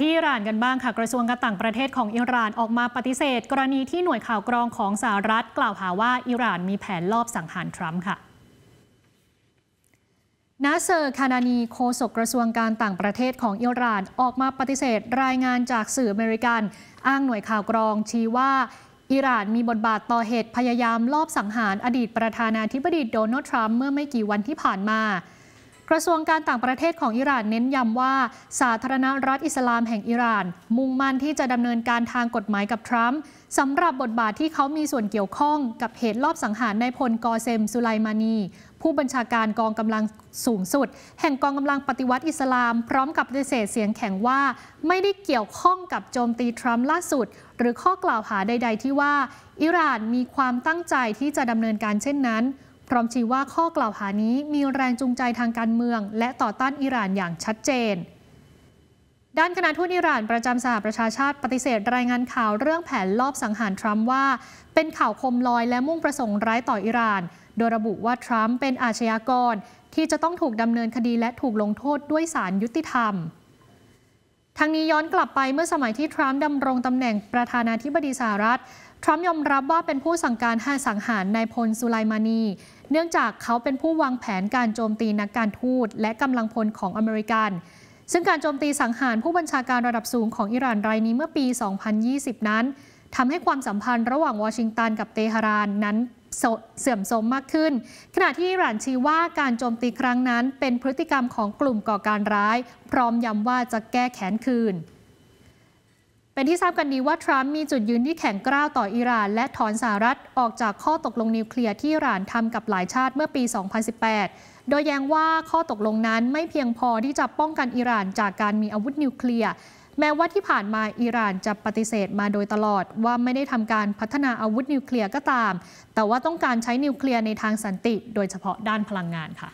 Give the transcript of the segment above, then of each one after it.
ที่อิหร่านกันบ้างค่ะกระทรวงการต่างประเทศของอิหร่านออกมาปฏิเสธกรณีที่หน่วยข่าวกรองของสหรัฐกล่าวหาว่าอิหร่านมีแผนลอบสังหารทรัมป์ค่ะ นาเซอร์ คานานี โฆษกกระทรวงการต่างประเทศของอิหร่านออกมาปฏิเสธรายงานจากสื่ออเมริกันอ้างหน่วยข่าวกรอง ชี้ว่า อิหร่านมีบทบาทต่อเหตุพยายามลอบสังหารอดีตประธานาธิบดีโดนัลด์ทรัมป์เมื่อไม่กี่วันที่ผ่านมากระทรวงการต่างประเทศของอิหร่านเน้นย้ำว่า สาธารณรัฐอิสลามแห่งอิหร่าน มุ่งมั่นที่จะดำเนินการทางกฎหมายกับทรัมป์สำหรับบทบาทที่เขามีส่วนเกี่ยวข้องกับเหตุรอบสังหารนายพลกอเซมสุไลมานี ผู้บัญชาการกองกำลังสูงสุด แห่งกองกำลังปฏิวัติอิสลาม พร้อมกับปฏิเสธเสียงแข็งว่า ไม่ได้เกี่ยวข้องกับโจมตีทรัมป์ล่าสุด หรือข้อกล่าวหาใด ๆ ที่ว่า อิหร่านมีความตั้งใจที่จะดำเนินการเช่นนั้นพร้อมชี้ว่าข้อกล่าวหานี้มีแรงจูงใจทางการเมือง และต่อต้านอิหร่านอย่างชัดเจน ด้านคณะทูตอิหร่านประจำสหประชาชาติปฏิเสธรายงานข่าวเรื่องแผนลอบสังหารทรัมป์ว่า เป็นข่าวคมลอยและมุ่งประสงค์ร้ายต่ออิหร่าน โดยระบุว่าทรัมป์เป็นอาชญากร ที่จะต้องถูกดำเนินคดีและถูกลงโทษด้วยสารยุติธรรม ทั้งนี้ย้อนกลับไปเมื่อสมัยที่ทรัมป์ดำรงตำแหน่งประธานาธิบดีสหรัฐทรัมป์ยอมรับว่าเป็นผู้สั่งการให้สังหารนายพลสุไลมานี เนื่องจากเขาเป็นผู้วางแผนการโจมตีนักการทูตและกำลังพลของอเมริกัน ซึ่งการโจมตีสังหารผู้บัญชาการระดับสูงของอิหร่านรายนี้เมื่อปี 2020 นั้นทำให้ความสัมพันธ์ระหว่างวอชิงตันกับเตหะรานนั้นเสื่อมโทรมมากขึ้น ขณะที่อิหร่านชี้ว่าการโจมตีครั้งนั้น เป็นพฤติกรรมของกลุ่มก่อการร้าย พร้อมย้ำว่าจะแก้แค้นคืนเป็นที่ทราบกันดีว่า ทรัมป์มีจุดยืนที่แข็งกร้าวต่ออิหร่าน และถอนสหรัฐออกจากข้อตกลงนิวเคลียร์ที่อิหร่านทำกับหลายชาติเมื่อปี 2018 โดยแย้งว่าข้อตกลงนั้นไม่เพียงพอที่จะป้องกันอิหร่านจากการมีอาวุธนิวเคลียร์ แม้ว่าที่ผ่านมาอิหร่านจะปฏิเสธมาโดยตลอด ว่าไม่ได้ทำการพัฒนาอาวุธนิวเคลียร์ก็ตาม แต่ว่าต้องการใช้นิวเคลียร์ในทางสันติ โดยเฉพาะด้านพลังงานค่ะ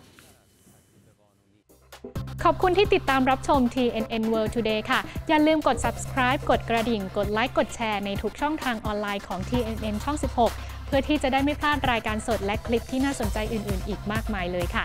ขอบคุณที่ติดตามรับชม TNN World Today ค่ะ อย่าลืมกด subscribe กดกระดิ่ง กดไลค์ กดแชร์ในทุกช่องทางออนไลน์ของ TNN ช่อง 16 เพื่อที่จะได้ไม่พลาดรายการสดและคลิปที่น่าสนใจอื่น ๆ อีกมากมายเลยค่ะ